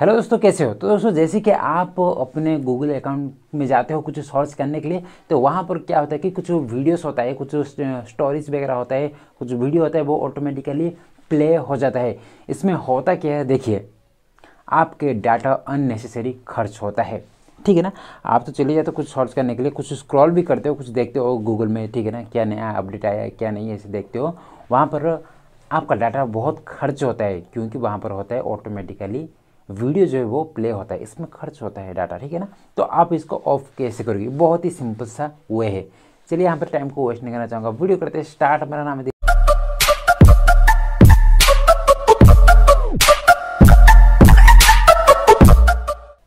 hello दोस्तों कैसे हो तो दोस्तों जैसे कि आप अपने गूगल अकाउंट में जाते हो कुछ सर्च करने के लिए तो वहाँ पर क्या होता है कि कुछ वीडियोस होता है कुछ स्टोरीज वगैरह होता है कुछ वीडियो होता है वो ऑटोमेटिकली प्ले हो जाता है इसमें होता क्या है देखिए आपके डाटा अननेसेसरी खर्च होता है ठीक है ना आप तो चले जाते हो कुछ सर्च करने के लिए कुछ स्क्रॉल भी करते हो कुछ देखते हो गूगल में ठीक है ना क्या नया अपडेट आया है क्या नहीं ऐसे देखते हो वहाँ पर आपका डाटा बहुत खर्च होता है क्योंकि वहाँ पर होता है ऑटोमेटिकली वीडियो जो है वो प्ले होता है इसमें खर्च होता है डाटा ठीक है ना तो आप इसको ऑफ कैसे करोगे बहुत ही सिंपल सा वे है चलिए यहाँ पर टाइम को वेस्ट नहीं करना चाहूँगा वीडियो करते हैं स्टार्ट मेरा नाम है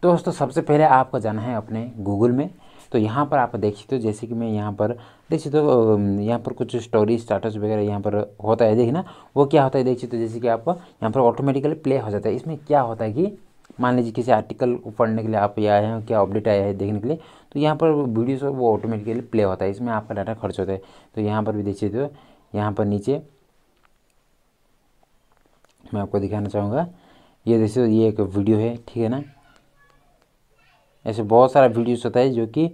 दोस्तों सबसे पहले आपको जाना है अपने गूगल में तो यहाँ पर आप देख सकते हो जैसे कि मैं यहाँ पर देख सकते हो यहाँ पर कुछ स्टोरी स्टार्टस वगैरह यहाँ पर होता है देखिए ना वो क्या होता है देख सकते हो जैसे कि आप यहाँ पर ऑटोमेटिकली प्ले हो जाता है इसमें क्या होता है कि मान लीजिए किसी आर्टिकल को पढ़ने के लिए आप ये आए हैं क्या अपडेट आया है देखने के लिए तो यहाँ पर वीडियोस वो ऑटोमेटिकली प्ले होता है इसमें आपका डाटा खर्च होता है तो यहाँ पर भी देख सकते हो यहाँ पर नीचे मैं आपको दिखाना चाहूँगा ये देखिए ये एक वीडियो है ठीक है ना ऐसे बहुत सारा वीडियोस होता है जो कि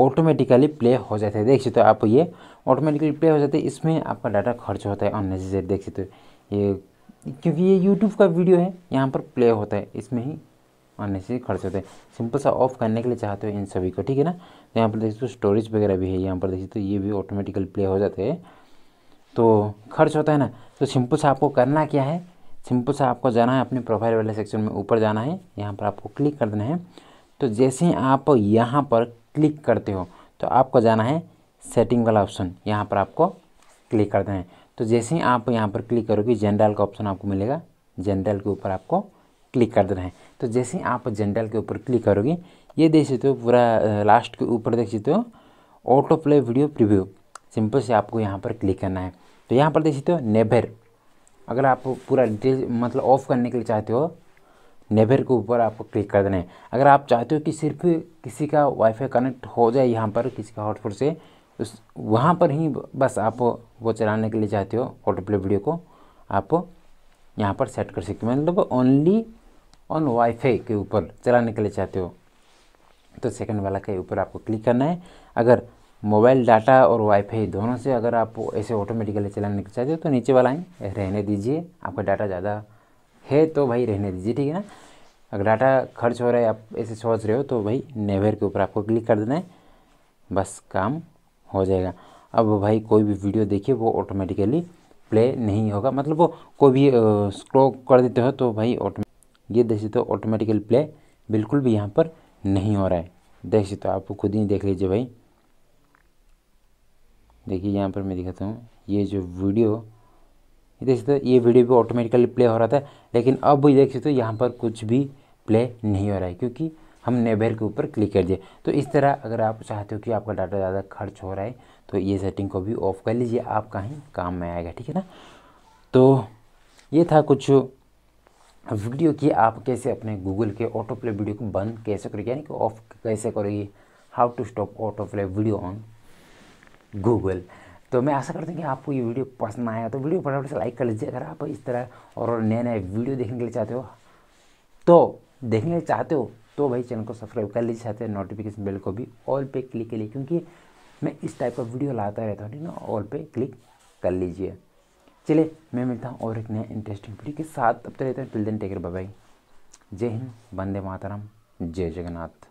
ऑटोमेटिकली प्ले हो जाता है देख सकते हो आप ये ऑटोमेटिकली प्ले हो जाते हैं इसमें आपका डाटा खर्च होता है अननेसेसरी देख सकते हो ये क्योंकि ये यूट्यूब का वीडियो है यहाँ पर प्ले होता है इसमें ही अननेसेसरी खर्च होता है सिंपल सा ऑफ करने के लिए चाहते हो इन सभी को ठीक है ना तो यहाँ पर देख सकते हो स्टोरेज वगैरह भी है यहाँ पर देख सकते हो ये भी ऑटोमेटिकली प्ले हो जाते हैं तो खर्च होता है ना तो सिंपल सा आपको करना क्या है सिंपल सा आपको जाना है अपने प्रोफाइल वाले सेक्शन में ऊपर जाना है यहाँ पर आपको क्लिक कर देना है तो जैसे ही आप यहाँ पर क्लिक करते हो तो आपको जाना है सेटिंग वाला ऑप्शन यहाँ पर आपको क्लिक कर देना है तो जैसे ही आप यहाँ पर क्लिक करोगे जनरल का ऑप्शन आपको मिलेगा जनरल के ऊपर आपको क्लिक कर देना है तो जैसे ही आप जनरल के ऊपर क्लिक करोगे ये देख सकते हो पूरा लास्ट के ऊपर देख सकते हो auto play video preview simple से आपको यहाँ पर क्लिक करना है तो यहाँ पर देख सकते हो नेभर अगर आप पूरा डिटेल मतलब ऑफ करने के लिए चाहते हो नेबर के ऊपर आपको क्लिक कर देना है अगर आप चाहते हो कि सिर्फ किसी का वाईफाई कनेक्ट हो जाए यहाँ पर किसी का हॉटस्पॉट से उस वहाँ पर ही बस आप वो चलाने के लिए चाहते हो ऑटो प्ले वीडियो को आप यहाँ पर सेट कर सकते हो मतलब ओनली ऑन वाईफाई के ऊपर चलाने के लिए चाहते हो तो सेकंड वाला के ऊपर आपको क्लिक करना है अगर मोबाइल डाटा और वाईफाई दोनों से अगर आप ऐसे ऑटोमेटिकली चलाने के चाहते हो तो नीचे वाला ही रहने दीजिए आपका डाटा ज़्यादा है तो भाई रहने दीजिए ठीक है ना अगर डाटा खर्च हो रहा है आप ऐसे सोच रहे हो तो भाई नेवर के ऊपर आपको क्लिक कर देना है बस काम हो जाएगा अब भाई कोई भी वीडियो देखिए वो ऑटोमेटिकली प्ले नहीं होगा मतलब वो कोई भी स्क्रो कर देते हो तो भाई ऑटो ये देख सकते हो ऑटोमेटिकली प्ले बिल्कुल भी यहाँ पर नहीं हो रहा है देख सकते हो आप खुद ही देख लीजिए भाई देखिए यहाँ पर मैं दिखाता हूँ ये जो वीडियो देख सकते हो ये वीडियो भी ऑटोमेटिकली प्ले हो रहा था लेकिन अब भी देख सकते हो यहाँ पर कुछ भी प्ले नहीं हो रहा है क्योंकि हम नेबर के ऊपर क्लिक कर दिए तो इस तरह अगर आप चाहते हो कि आपका डाटा ज़्यादा खर्च हो रहा है तो ये सेटिंग को भी ऑफ़ कर लीजिए आपका ही काम में आएगा ठीक है ना तो ये था कुछ वीडियो कि आप कैसे अपने गूगल के ऑटो प्ले वीडियो को बंद कैसे करोगे यानी कि ऑफ कैसे करोगे how to stop auto play video on Google तो मैं आशा करता हूँ कि आपको ये वीडियो पसंद आया तो वीडियो फटाफट से लाइक कर लीजिए अगर आप इस तरह और नए नए वीडियो देखने के लिए चाहते हो तो देखने के लिए चाहते हो तो भाई चैनल को सब्सक्राइब कर लीजिए चाहते हो नोटिफिकेशन बेल को भी ऑल पे क्लिक के लिए क्योंकि मैं इस टाइप का वीडियो लाता रहता हूँ ठीक ना ऑल पे क्लिक कर लीजिए चलिए मैं मिलता हूँ और एक नया इंटरेस्टिंग वीडियो के साथ अब तो रहता हैं टिल दिन टेकर बाबाई जय हिंद वंदे मातरम जय जगन्नाथ